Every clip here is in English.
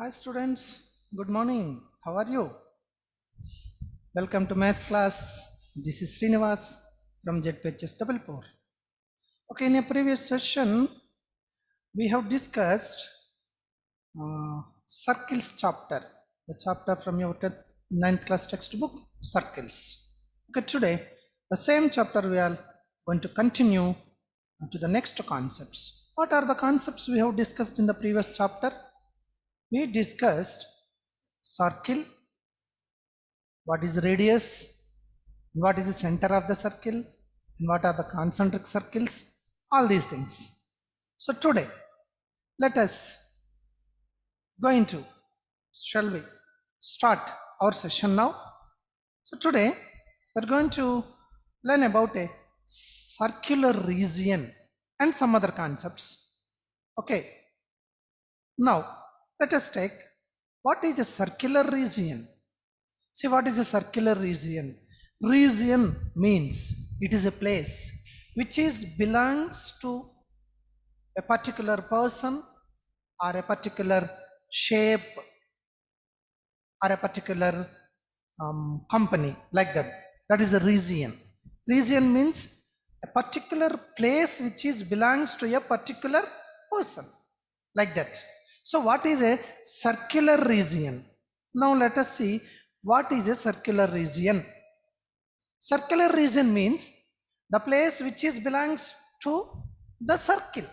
Hi students, good morning. How are you? Welcome to maths class. This is Srinivas from JetPHS Double Four. Okay, in a previous session, we have discussed uh, circles chapter, the chapter from your 9th class textbook, circles. Okay, today, the same chapter we are going to continue to the next concepts. What are the concepts we have discussed in the previous chapter? We discussed circle, what is radius, what is the center of the circle, what are the concentric circles, all these things. So today, let us go into, shall we, start our session now. So today, we are going to learn about a circular region and some other concepts. Okay. Now, let us take what is a circular region. See what is a circular region? Region means it is a place which is belongs to a particular person or a particular shape or a particular um, company like that. That is a region. Region means a particular place which is belongs to a particular person like that so what is a circular region? Now let us see what is a circular region. Circular region means the place which is belongs to the circle.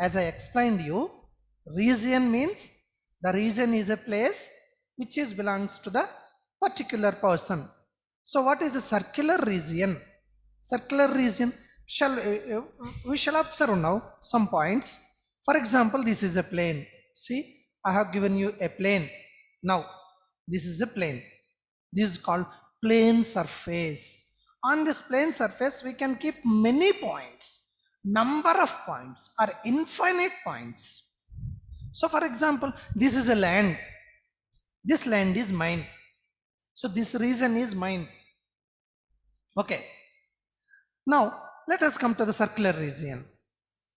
As I explained you, region means the region is a place which is belongs to the particular person. So what is a circular region? Circular region shall we shall observe now some points. For example, this is a plane. See, I have given you a plane. Now, this is a plane. This is called plane surface. On this plane surface, we can keep many points. Number of points are infinite points. So, for example, this is a land. This land is mine. So, this region is mine. Okay. Now, let us come to the circular region.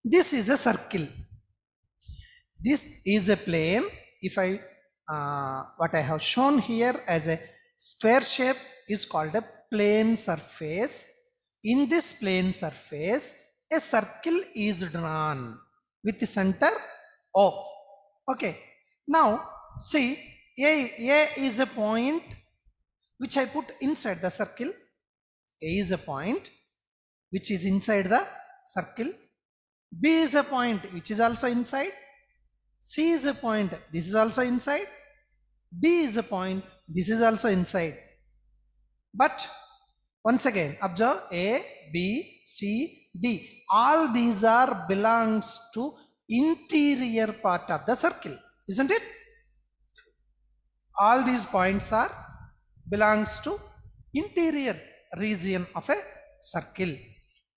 This is a circle. This is a plane. If I, uh, what I have shown here as a square shape is called a plane surface. In this plane surface, a circle is drawn with the center O. Okay. Now, see, A, A is a point which I put inside the circle. A is a point which is inside the circle. B is a point which is also inside. C is a point, this is also inside. D is a point, this is also inside. But once again, observe A, B, C, D. All these are belongs to interior part of the circle, isn't it? All these points are belongs to interior region of a circle.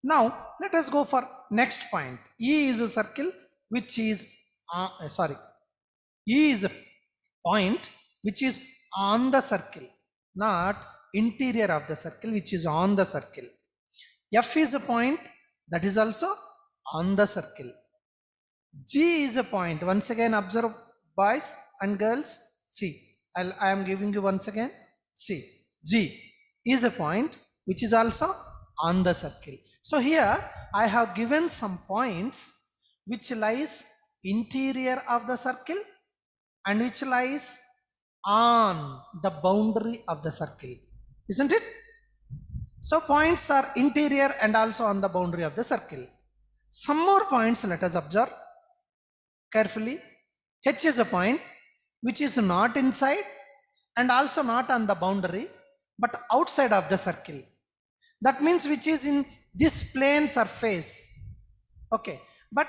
Now, let us go for next point. E is a circle which is uh, sorry, E is a point which is on the circle, not interior of the circle, which is on the circle. F is a point that is also on the circle. G is a point. Once again, observe boys and girls. See, I'll, I am giving you once again. See, G is a point which is also on the circle. So here I have given some points which lies interior of the circle and which lies on the boundary of the circle isn't it so points are interior and also on the boundary of the circle some more points let us observe carefully h is a point which is not inside and also not on the boundary but outside of the circle that means which is in this plane surface okay but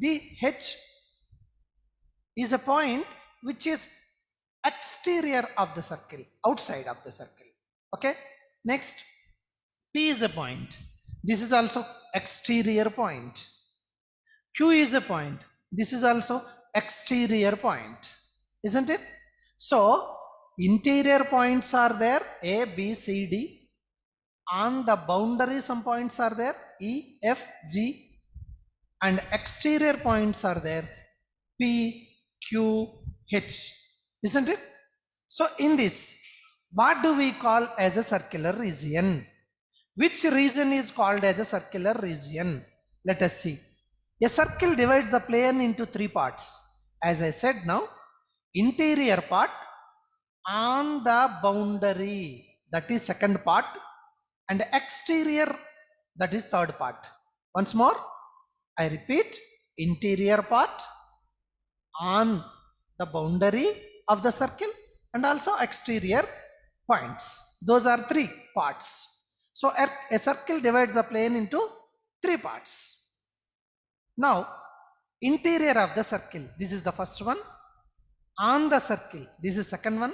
the H is a point which is exterior of the circle, outside of the circle. Okay. Next, P is a point. This is also exterior point. Q is a point. This is also exterior point. Isn't it? So, interior points are there A, B, C, D. On the boundary some points are there E, F, G, and exterior points are there P, Q, H, isn't it? So in this, what do we call as a circular region? Which region is called as a circular region? Let us see. A circle divides the plane into three parts. As I said now, interior part on the boundary, that is second part, and exterior, that is third part. Once more, I repeat, interior part on the boundary of the circle and also exterior points. Those are three parts. So a circle divides the plane into three parts. Now, interior of the circle, this is the first one. On the circle, this is second one.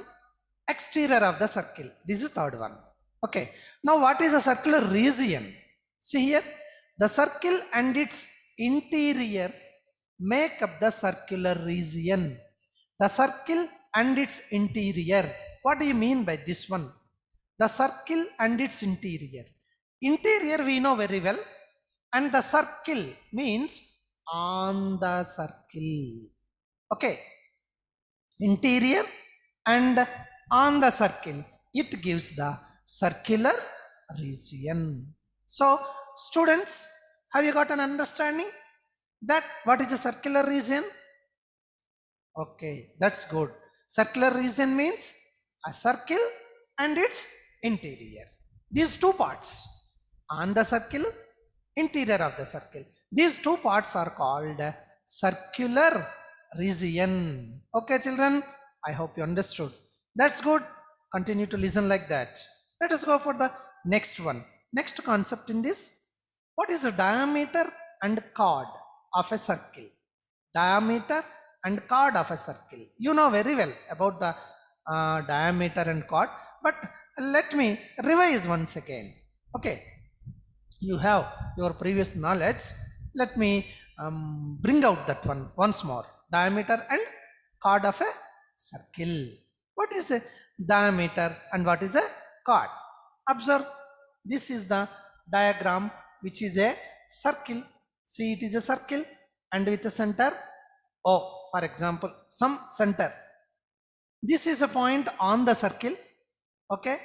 Exterior of the circle, this is third one. Okay, now what is a circular region? See here, the circle and its interior make up the circular region. The circle and its interior. What do you mean by this one? The circle and its interior. Interior we know very well. And the circle means on the circle. Okay. Interior and on the circle. It gives the circular region. So, students, have you got an understanding? That what is a circular region? Okay, that's good. Circular region means a circle and its interior. These two parts on the circle, interior of the circle. These two parts are called circular region. Okay, children, I hope you understood. That's good. Continue to listen like that. Let us go for the next one. Next concept in this what is the diameter and chord of a circle? Diameter and chord of a circle. You know very well about the uh, diameter and chord, but let me revise once again. Okay, you have your previous knowledge. Let me um, bring out that one once more. Diameter and chord of a circle. What is a diameter and what is a chord? Observe, this is the diagram which is a circle see it is a circle and with a center O for example some center this is a point on the circle okay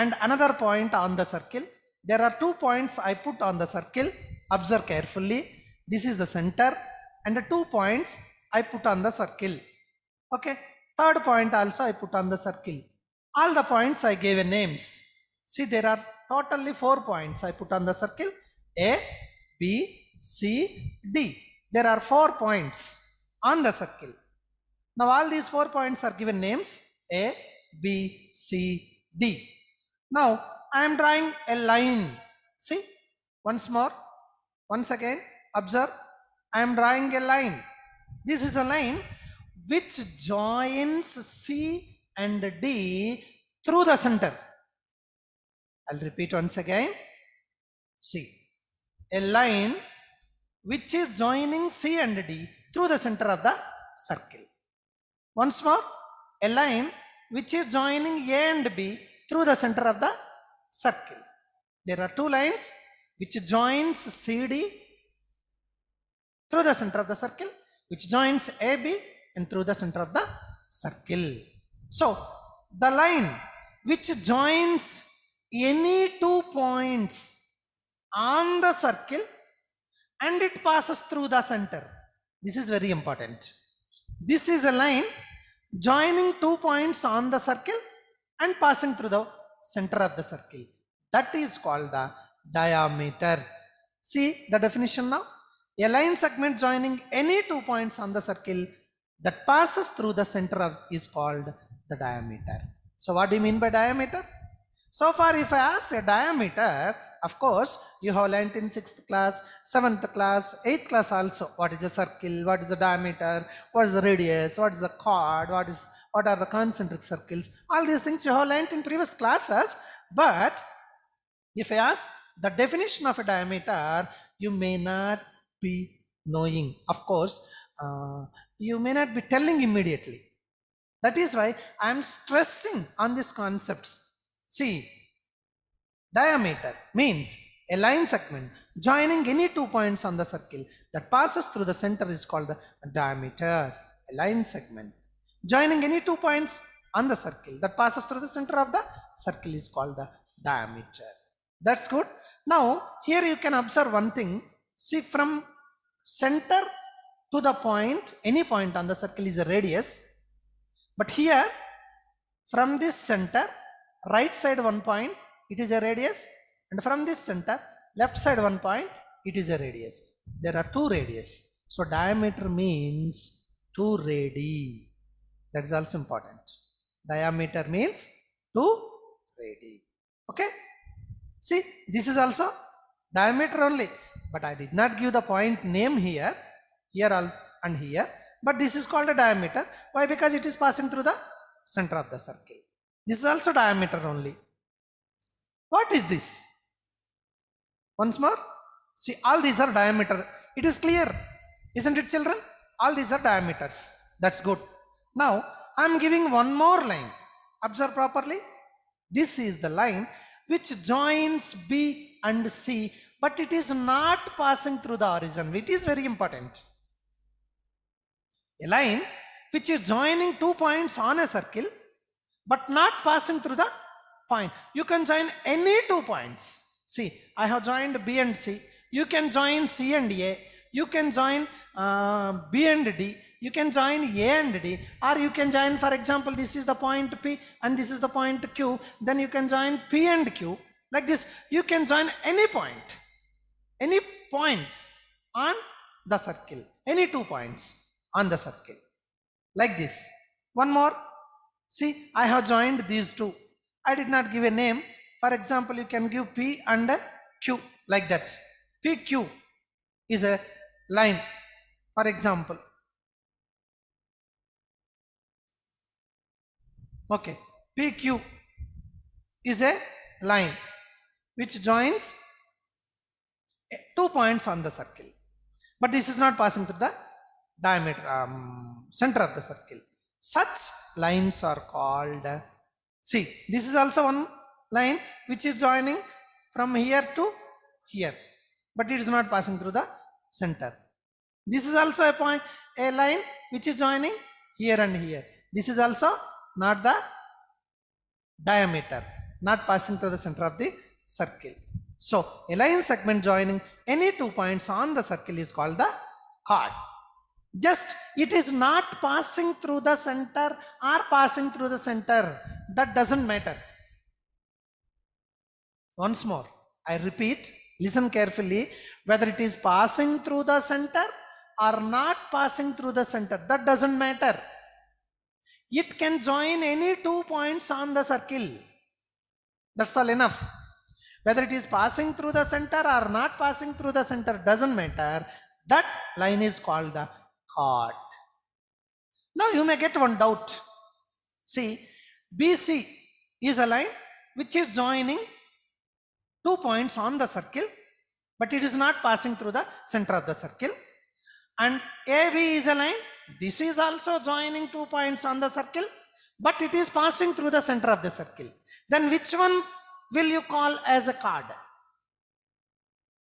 and another point on the circle there are two points I put on the circle observe carefully this is the center and the two points I put on the circle okay third point also I put on the circle all the points I gave a names see there are totally four points I put on the circle A, B, C, D. There are four points on the circle. Now all these four points are given names A, B, C, D. Now I am drawing a line. See, once more, once again, observe, I am drawing a line. This is a line which joins C and D through the center. I'll repeat once again. See, a line which is joining C and D through the center of the circle. Once more, a line which is joining A and B through the center of the circle. There are two lines which joins CD through the center of the circle, which joins AB and through the center of the circle. So, the line which joins any two points on the circle and it passes through the center. This is very important. This is a line joining two points on the circle and passing through the center of the circle. That is called the diameter. See the definition now. A line segment joining any two points on the circle that passes through the center of is called the diameter. So what do you mean by diameter? So far, if I ask a diameter, of course, you have learnt in 6th class, 7th class, 8th class also. What is a circle? What is the diameter? What is the radius? What is the chord? What is what are the concentric circles? All these things you have learnt in previous classes. But if I ask the definition of a diameter, you may not be knowing. Of course, uh, you may not be telling immediately. That is why I am stressing on these concepts See, diameter means a line segment joining any two points on the circle that passes through the center is called the diameter, a line segment. Joining any two points on the circle that passes through the center of the circle is called the diameter. That's good. Now, here you can observe one thing. See from center to the point, any point on the circle is a radius. But here, from this center right side one point it is a radius and from this center left side one point it is a radius there are two radius so diameter means two radii that is also important diameter means two radii okay see this is also diameter only but I did not give the point name here here and here but this is called a diameter why because it is passing through the center of the circle this is also diameter only. What is this? Once more. See, all these are diameter. It is clear. Isn't it, children? All these are diameters. That's good. Now, I am giving one more line. Observe properly. This is the line which joins B and C, but it is not passing through the horizon. It is very important. A line which is joining two points on a circle but not passing through the point. You can join any two points. See, I have joined B and C. You can join C and A. You can join uh, B and D. You can join A and D. Or you can join, for example, this is the point P and this is the point Q. Then you can join P and Q. Like this, you can join any point, any points on the circle, any two points on the circle. Like this. One more. See, I have joined these two. I did not give a name. For example, you can give P and Q like that. PQ is a line, for example. Okay, PQ is a line which joins two points on the circle. But this is not passing through the diameter, um, center of the circle. Such lines are called, see this is also one line which is joining from here to here, but it is not passing through the center. This is also a point, a line which is joining here and here. This is also not the diameter, not passing through the center of the circle. So, a line segment joining any two points on the circle is called the chord. Just it is not passing through the center or passing through the center. That doesn't matter. Once more, I repeat, listen carefully, whether it is passing through the center or not passing through the center, that doesn't matter. It can join any two points on the circle. That's all enough. Whether it is passing through the center or not passing through the center doesn't matter. That line is called the card. Now you may get one doubt. See, BC is a line which is joining two points on the circle, but it is not passing through the center of the circle. And AB is a line, this is also joining two points on the circle, but it is passing through the center of the circle. Then which one will you call as a card?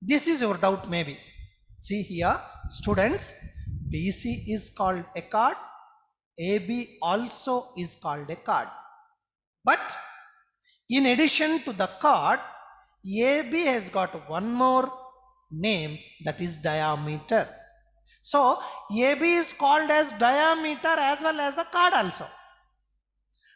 This is your doubt maybe. See here, students, BC is called a card, AB also is called a card. But in addition to the card, AB has got one more name that is diameter. So AB is called as diameter as well as the card also.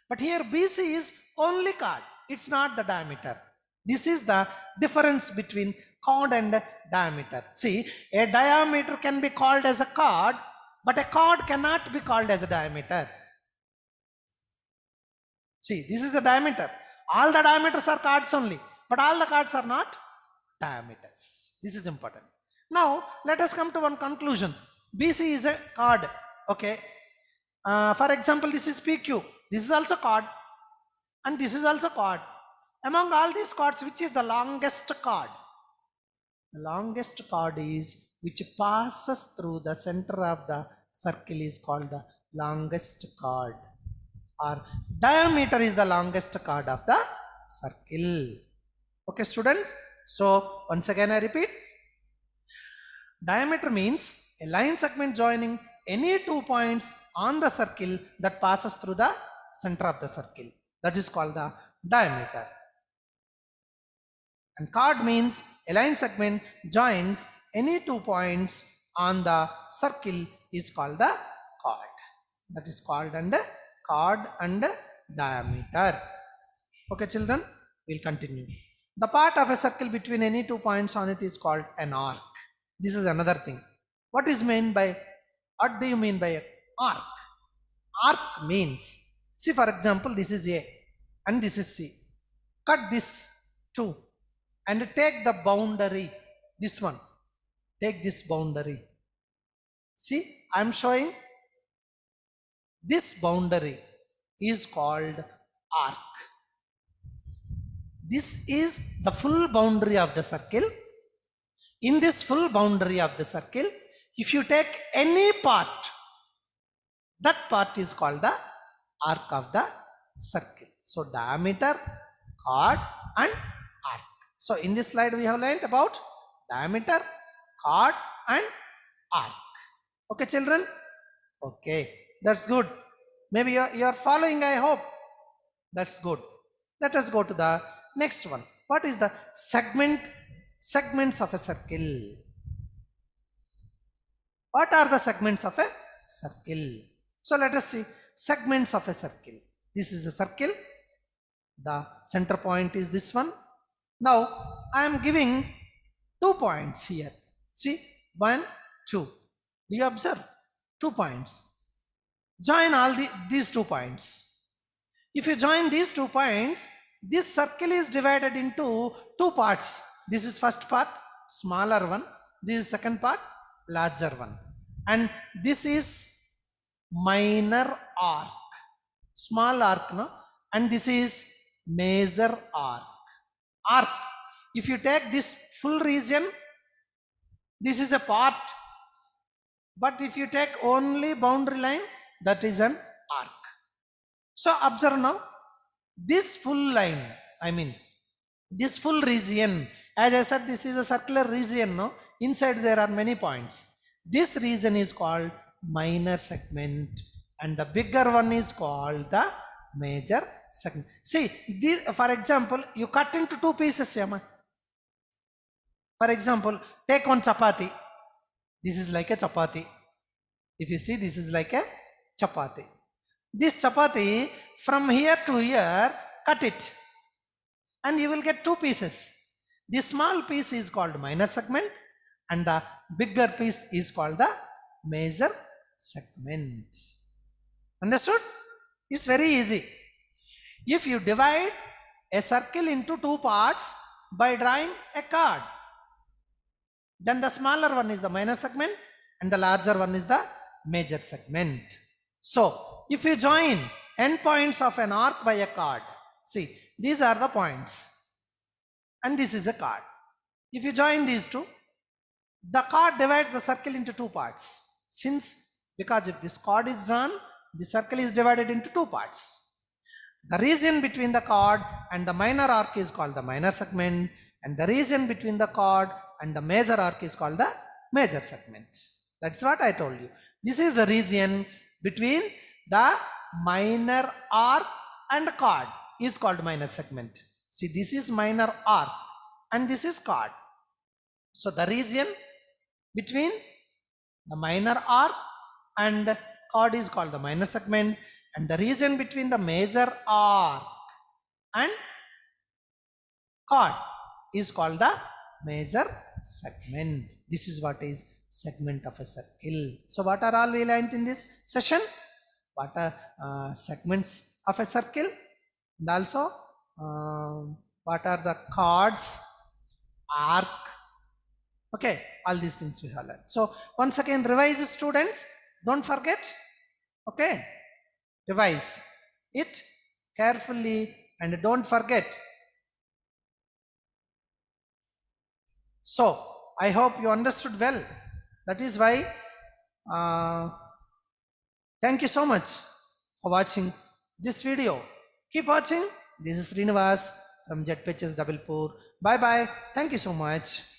But here BC is only card, it's not the diameter. This is the difference between chord and diameter. See, a diameter can be called as a chord, but a chord cannot be called as a diameter. See, this is the diameter. All the diameters are chords only, but all the chords are not diameters. This is important. Now, let us come to one conclusion. BC is a chord, okay? Uh, for example, this is PQ. This is also chord. And this is also chord. Among all these chords, which is the longest chord? The longest chord is which passes through the center of the circle is called the longest chord or diameter is the longest chord of the circle. Okay students, so once again I repeat, diameter means a line segment joining any two points on the circle that passes through the center of the circle that is called the diameter. And chord means a line segment joins any two points on the circle is called the chord. That is called under chord and diameter. Okay children, we'll continue. The part of a circle between any two points on it is called an arc. This is another thing. What is meant by, what do you mean by arc? Arc means, see for example this is A and this is C. Cut this two and take the boundary. This one. Take this boundary. See, I am showing this boundary is called arc. This is the full boundary of the circle. In this full boundary of the circle, if you take any part, that part is called the arc of the circle. So diameter, chord and so in this slide we have learnt about diameter, chord and arc. Okay children? Okay, that's good. Maybe you are, you are following I hope. That's good. Let us go to the next one. What is the segment, segments of a circle? What are the segments of a circle? So let us see segments of a circle. This is a circle. The center point is this one now, I am giving two points here. See, one, two. Do you observe? Two points. Join all the, these two points. If you join these two points, this circle is divided into two parts. This is first part, smaller one. This is second part, larger one. And this is minor arc, small arc, no? And this is major arc arc. If you take this full region, this is a part. But if you take only boundary line, that is an arc. So observe now, this full line, I mean, this full region, as I said, this is a circular region, no? Inside there are many points. This region is called minor segment and the bigger one is called the major second. See, this, for example, you cut into two pieces, Yama. For example, take one chapati. This is like a chapati. If you see, this is like a chapati. This chapati, from here to here, cut it. And you will get two pieces. The small piece is called minor segment and the bigger piece is called the major segment. Understood? It's very easy. If you divide a circle into two parts by drawing a card, then the smaller one is the minor segment and the larger one is the major segment. So, if you join end points of an arc by a card, see, these are the points and this is a card. If you join these two, the card divides the circle into two parts. Since, because if this card is drawn, the circle is divided into two parts. The region between the chord and the minor arc is called the minor segment and the region between the chord and the major arc is called the major segment. That's what I told you. This is the region between the minor arc and chord is called minor segment. See, this is minor arc and this is chord. So the region between the minor arc and chord is called the minor segment and the region between the major arc and chord is called the major segment. This is what is segment of a circle. So what are all we learnt in this session? What are uh, segments of a circle? And also um, what are the chords, arc, okay, all these things we have learned. So once again revise students, don't forget, okay. Device it carefully and don't forget. So, I hope you understood well. That is why, uh, thank you so much for watching this video. Keep watching. This is Srinivas from Jet Jetpatches Dabilpur. Bye bye. Thank you so much.